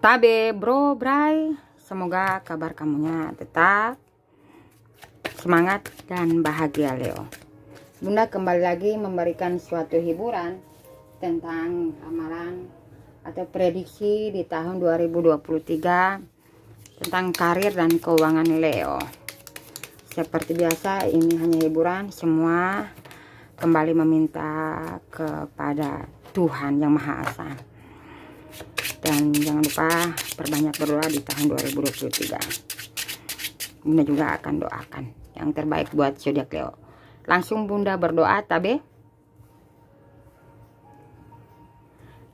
tabe bro bray semoga kabar kamunya tetap semangat dan bahagia Leo Bunda kembali lagi memberikan suatu hiburan tentang amalan atau prediksi di tahun 2023 tentang karir dan keuangan Leo seperti biasa ini hanya hiburan semua kembali meminta kepada Tuhan yang Maha Esa dan jangan lupa perbanyak berdoa di tahun 2023 Bunda juga akan doakan yang terbaik buat zodiak Leo langsung Bunda berdoa tabe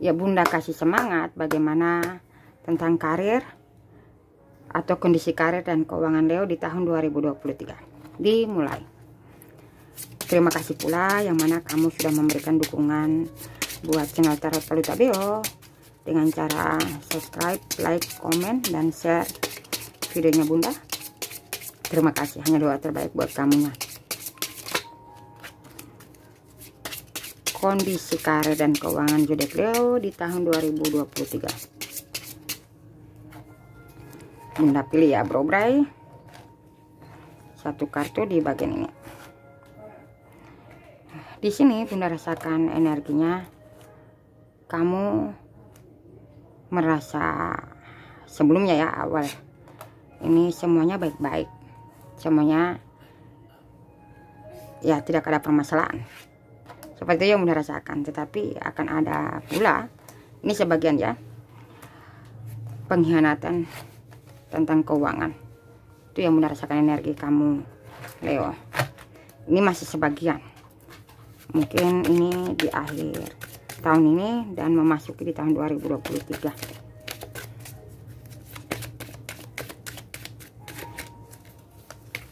ya Bunda kasih semangat bagaimana tentang karir atau kondisi karir dan keuangan Leo di tahun 2023 dimulai terima kasih pula yang mana kamu sudah memberikan dukungan buat channel Tarot Palutabeo dengan cara subscribe, like, komen, dan share videonya bunda. Terima kasih, hanya doa terbaik buat kamu. Kondisi karir dan keuangan jodek Leo di tahun 2023. Bunda pilih ya, Bro Bray. Satu kartu di bagian ini. Di sini Bunda rasakan energinya kamu merasa sebelumnya ya awal ini semuanya baik-baik semuanya ya tidak ada permasalahan seperti yang mudah rasakan tetapi akan ada pula ini sebagian ya pengkhianatan tentang keuangan itu yang mudah rasakan energi kamu Leo ini masih sebagian mungkin ini di akhir tahun ini dan memasuki di tahun 2023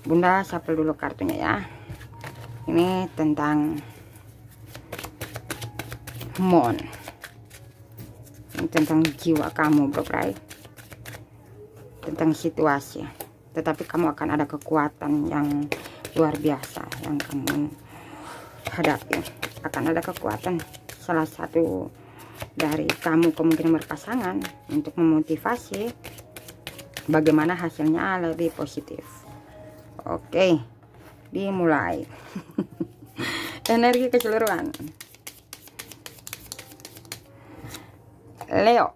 Bunda sapel dulu kartunya ya ini tentang moon tentang jiwa kamu bro Bray tentang situasi tetapi kamu akan ada kekuatan yang luar biasa yang kamu hadapi akan ada kekuatan salah satu dari kamu kemungkinan berpasangan untuk memotivasi bagaimana hasilnya lebih positif oke dimulai energi keseluruhan Leo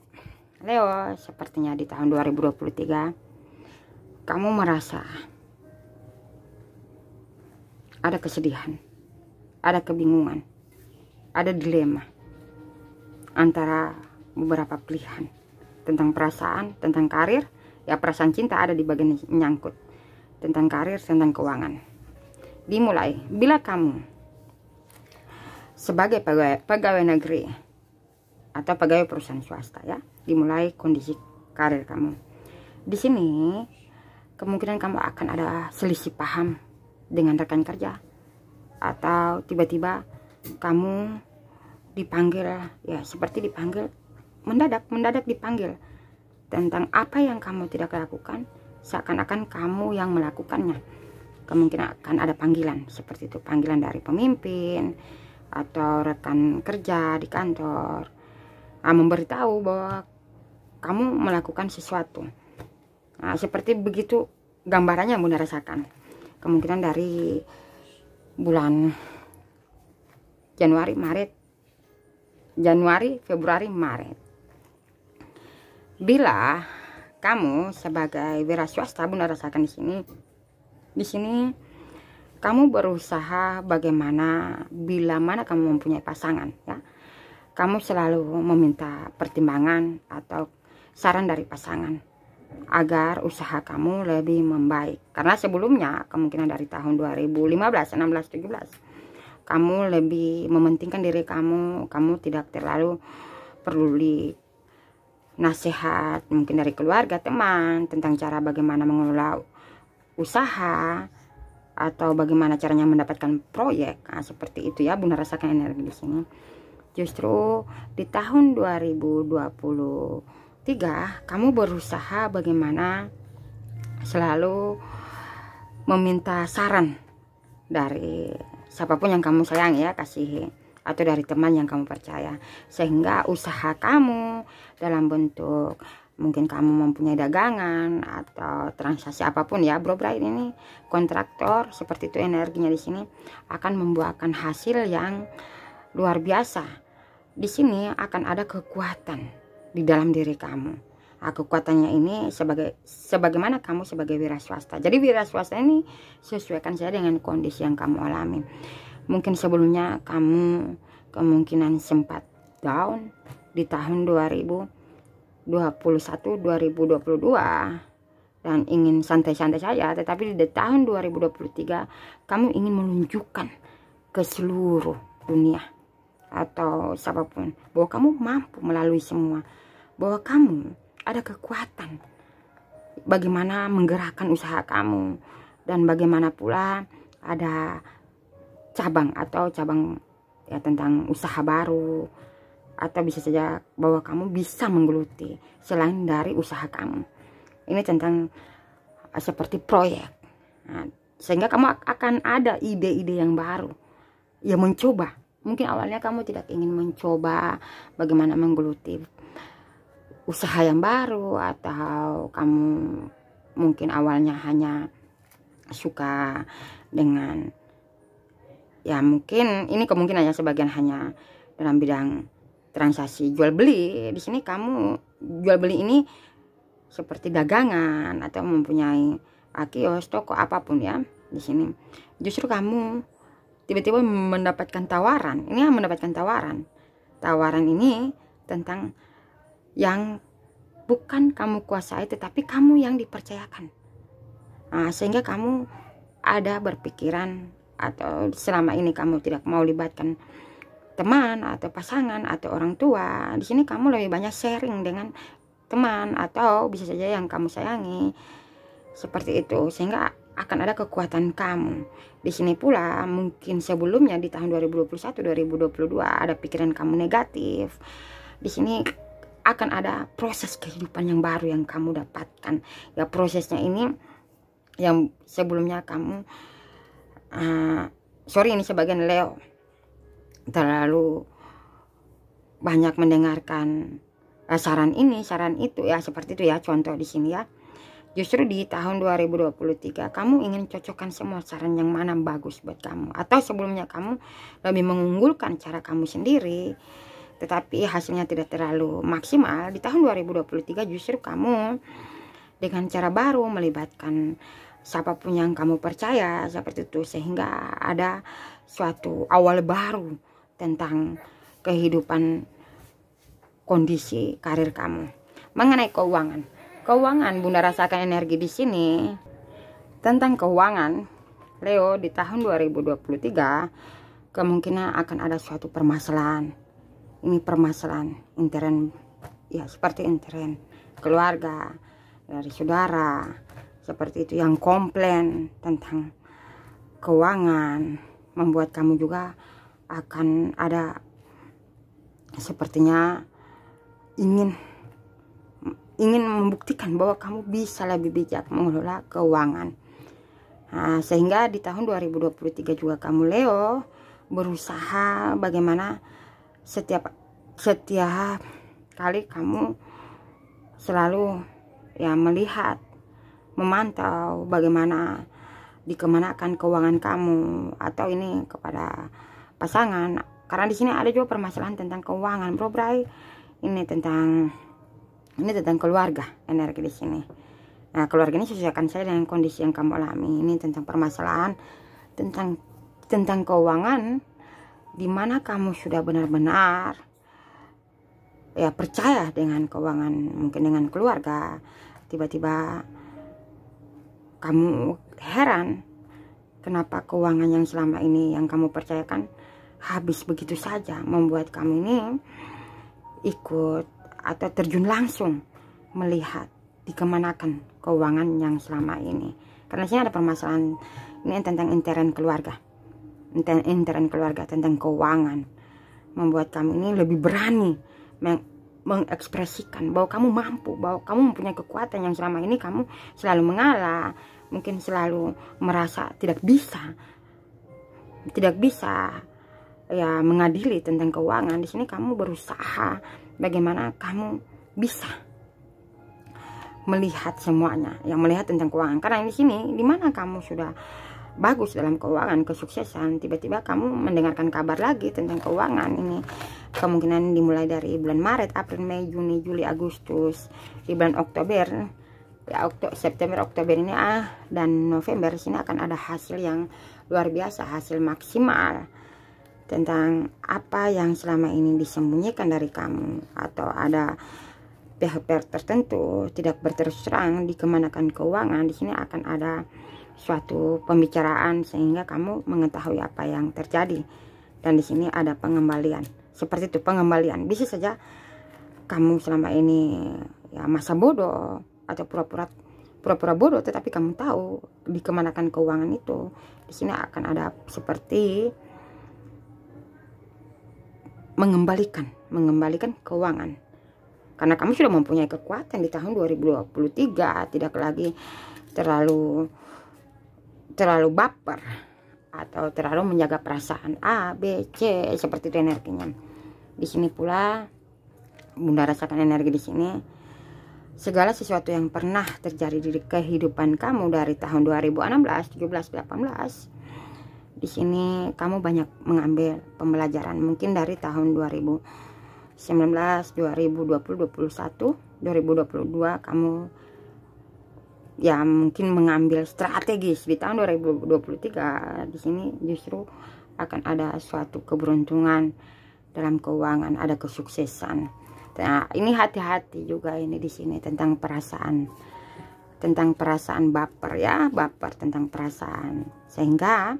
Leo sepertinya di tahun 2023 kamu merasa ada kesedihan ada kebingungan ada dilema antara beberapa pilihan tentang perasaan, tentang karir, ya perasaan cinta ada di bagian nyangkut tentang karir, tentang keuangan. Dimulai, bila kamu sebagai pegawai, pegawai negeri atau pegawai perusahaan swasta ya, dimulai kondisi karir kamu. Di sini kemungkinan kamu akan ada selisih paham dengan rekan kerja atau tiba-tiba kamu dipanggil ya seperti dipanggil mendadak mendadak dipanggil tentang apa yang kamu tidak lakukan seakan-akan kamu yang melakukannya kemungkinan akan ada panggilan seperti itu panggilan dari pemimpin atau rekan kerja di kantor nah, memberitahu bahwa kamu melakukan sesuatu nah, seperti begitu gambarannya bunda rasakan kemungkinan dari bulan Januari Maret Januari Februari Maret bila kamu sebagai wira swasta bunda rasakan di sini di sini kamu berusaha bagaimana bila mana kamu mempunyai pasangan ya kamu selalu meminta pertimbangan atau saran dari pasangan agar usaha kamu lebih membaik karena sebelumnya kemungkinan dari tahun 2015 16 17 kamu lebih mementingkan diri kamu kamu tidak terlalu perlu di nasihat mungkin dari keluarga teman tentang cara bagaimana mengelola usaha atau bagaimana caranya mendapatkan proyek nah, seperti itu ya bunda rasakan energi di sini justru di tahun 2023 kamu berusaha bagaimana selalu meminta saran dari siapapun yang kamu sayang ya kasih atau dari teman yang kamu percaya sehingga usaha kamu dalam bentuk mungkin kamu mempunyai dagangan atau transaksi apapun ya bro bro ini kontraktor seperti itu energinya di sini akan membuahkan hasil yang luar biasa di sini akan ada kekuatan di dalam diri kamu kekuatannya ini sebagai sebagaimana kamu sebagai wira swasta. Jadi wira swasta ini sesuaikan saja dengan kondisi yang kamu alami. Mungkin sebelumnya kamu kemungkinan sempat down di tahun 2021 2022 dan ingin santai-santai saja tetapi di tahun 2023 kamu ingin menunjukkan ke seluruh dunia atau siapapun bahwa kamu mampu melalui semua bahwa kamu ada kekuatan bagaimana menggerakkan usaha kamu dan bagaimana pula ada cabang atau cabang ya tentang usaha baru atau bisa saja bahwa kamu bisa menggeluti selain dari usaha kamu ini tentang eh, seperti proyek nah, sehingga kamu akan ada ide-ide yang baru ya mencoba mungkin awalnya kamu tidak ingin mencoba bagaimana menggeluti usaha yang baru atau kamu mungkin awalnya hanya suka dengan ya mungkin ini kemungkinan yang sebagian hanya dalam bidang transaksi jual beli di sini kamu jual beli ini seperti dagangan atau mempunyai kios toko apapun ya di sini justru kamu tiba-tiba mendapatkan tawaran ini yang mendapatkan tawaran tawaran ini tentang yang bukan kamu kuasai tetapi kamu yang dipercayakan nah, sehingga kamu ada berpikiran atau selama ini kamu tidak mau libatkan teman atau pasangan atau orang tua di sini kamu lebih banyak sharing dengan teman atau bisa saja yang kamu sayangi seperti itu sehingga akan ada kekuatan kamu di sini pula mungkin sebelumnya di tahun 2021 2022 ada pikiran kamu negatif di sini akan ada proses kehidupan yang baru yang kamu dapatkan ya prosesnya ini yang sebelumnya kamu uh, sorry ini sebagian Leo terlalu banyak mendengarkan uh, saran ini saran itu ya seperti itu ya contoh di sini ya Justru di tahun 2023 kamu ingin cocokkan semua saran yang mana bagus buat kamu atau sebelumnya kamu lebih mengunggulkan cara kamu sendiri tetapi hasilnya tidak terlalu maksimal di tahun 2023 justru kamu dengan cara baru melibatkan siapapun yang kamu percaya seperti itu sehingga ada suatu awal baru tentang kehidupan kondisi karir kamu mengenai keuangan keuangan Bunda rasakan energi di sini tentang keuangan Leo di tahun 2023 kemungkinan akan ada suatu permasalahan ini permasalahan intern ya seperti intern keluarga dari saudara seperti itu yang komplain tentang keuangan membuat kamu juga akan ada sepertinya ingin ingin membuktikan bahwa kamu bisa lebih bijak mengelola keuangan nah, sehingga di tahun 2023 juga kamu Leo berusaha bagaimana setiap setiap kali kamu selalu ya melihat memantau bagaimana dikemanakan keuangan kamu atau ini kepada pasangan karena di sini ada juga permasalahan tentang keuangan bro bray ini tentang ini tentang keluarga energi di sini nah keluarga ini sesuaikan saya dengan kondisi yang kamu alami ini tentang permasalahan tentang tentang keuangan di mana kamu sudah benar-benar ya percaya dengan keuangan mungkin dengan keluarga tiba-tiba kamu heran kenapa keuangan yang selama ini yang kamu percayakan habis begitu saja membuat kamu ini ikut atau terjun langsung melihat dikemanakan keuangan yang selama ini karena sini ada permasalahan ini tentang intern keluarga intern, keluarga tentang keuangan membuat kamu ini lebih berani meng mengekspresikan bahwa kamu mampu, bahwa kamu mempunyai kekuatan yang selama ini kamu selalu mengalah, mungkin selalu merasa tidak bisa, tidak bisa ya mengadili tentang keuangan. Di sini kamu berusaha bagaimana kamu bisa melihat semuanya, yang melihat tentang keuangan. Karena di sini, di mana kamu sudah bagus dalam keuangan, kesuksesan, tiba-tiba kamu mendengarkan kabar lagi tentang keuangan ini. Kemungkinan dimulai dari bulan Maret, April, Mei, Juni, Juli, Agustus, di bulan Oktober, ya Oktober, September, Oktober ini ah dan November sini akan ada hasil yang luar biasa, hasil maksimal tentang apa yang selama ini disembunyikan dari kamu atau ada pihak-pihak tertentu tidak berterus terang dikemanakan keuangan di sini akan ada suatu pembicaraan sehingga kamu mengetahui apa yang terjadi dan di sini ada pengembalian seperti itu pengembalian bisa saja kamu selama ini ya masa bodoh atau pura-pura pura-pura bodoh tetapi kamu tahu dikemanakan keuangan itu di sini akan ada seperti mengembalikan mengembalikan keuangan karena kamu sudah mempunyai kekuatan di tahun 2023 tidak lagi terlalu terlalu baper atau terlalu menjaga perasaan A, B, C seperti itu energinya. Di sini pula Bunda rasakan energi di sini. Segala sesuatu yang pernah terjadi di kehidupan kamu dari tahun 2016, 17, 18 di sini kamu banyak mengambil pembelajaran mungkin dari tahun 2019, 2020, 2021, 2022 kamu ya mungkin mengambil strategis di tahun 2023 di sini justru akan ada suatu keberuntungan dalam keuangan ada kesuksesan nah ini hati-hati juga ini di sini tentang perasaan tentang perasaan baper ya baper tentang perasaan sehingga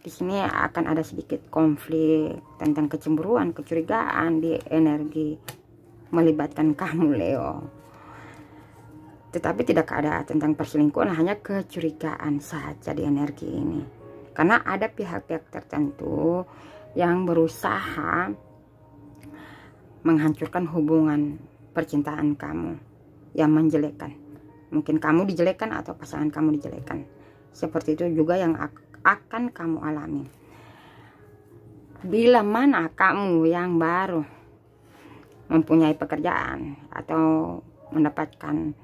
di sini akan ada sedikit konflik tentang kecemburuan kecurigaan di energi melibatkan kamu Leo tetapi tidak ada tentang perselingkuhan, hanya kecurigaan saja di energi ini. Karena ada pihak-pihak tertentu yang berusaha menghancurkan hubungan percintaan kamu yang menjelekkan. Mungkin kamu dijelekan atau pasangan kamu dijelekan. Seperti itu juga yang akan kamu alami. Bila mana kamu yang baru mempunyai pekerjaan atau mendapatkan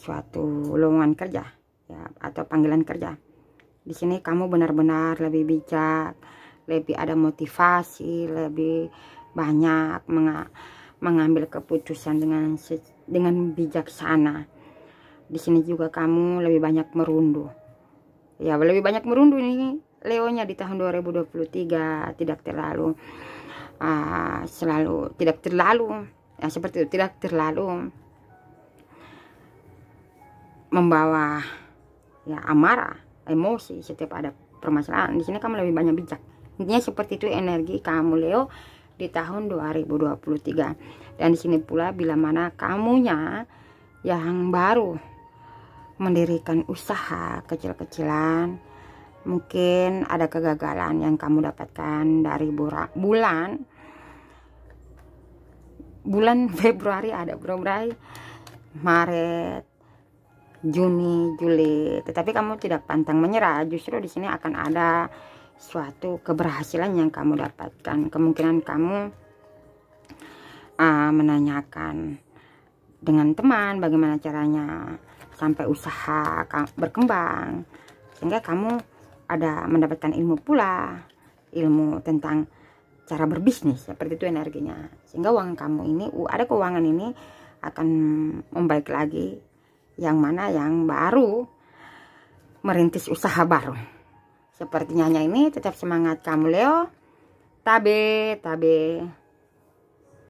suatu lowongan kerja ya atau panggilan kerja di sini kamu benar-benar lebih bijak lebih ada motivasi lebih banyak menga mengambil keputusan dengan dengan bijaksana di sini juga kamu lebih banyak merundu ya lebih banyak merundu ini Leonya di tahun 2023 tidak terlalu uh, selalu tidak terlalu ya seperti itu tidak terlalu membawa ya amarah, emosi setiap ada permasalahan. Di sini kamu lebih banyak bijak. Intinya seperti itu energi kamu Leo di tahun 2023. Dan di sini pula bila mana kamunya yang baru mendirikan usaha kecil-kecilan, mungkin ada kegagalan yang kamu dapatkan dari bulan bulan Februari ada Februari Maret Juni Juli tetapi kamu tidak pantang menyerah justru di sini akan ada suatu keberhasilan yang kamu dapatkan kemungkinan kamu uh, menanyakan dengan teman bagaimana caranya sampai usaha berkembang sehingga kamu ada mendapatkan ilmu pula ilmu tentang cara berbisnis seperti itu energinya sehingga uang kamu ini ada keuangan ini akan membaik lagi yang mana yang baru merintis usaha baru. sepertinya ini tetap semangat kamu Leo. Tabe, tabe.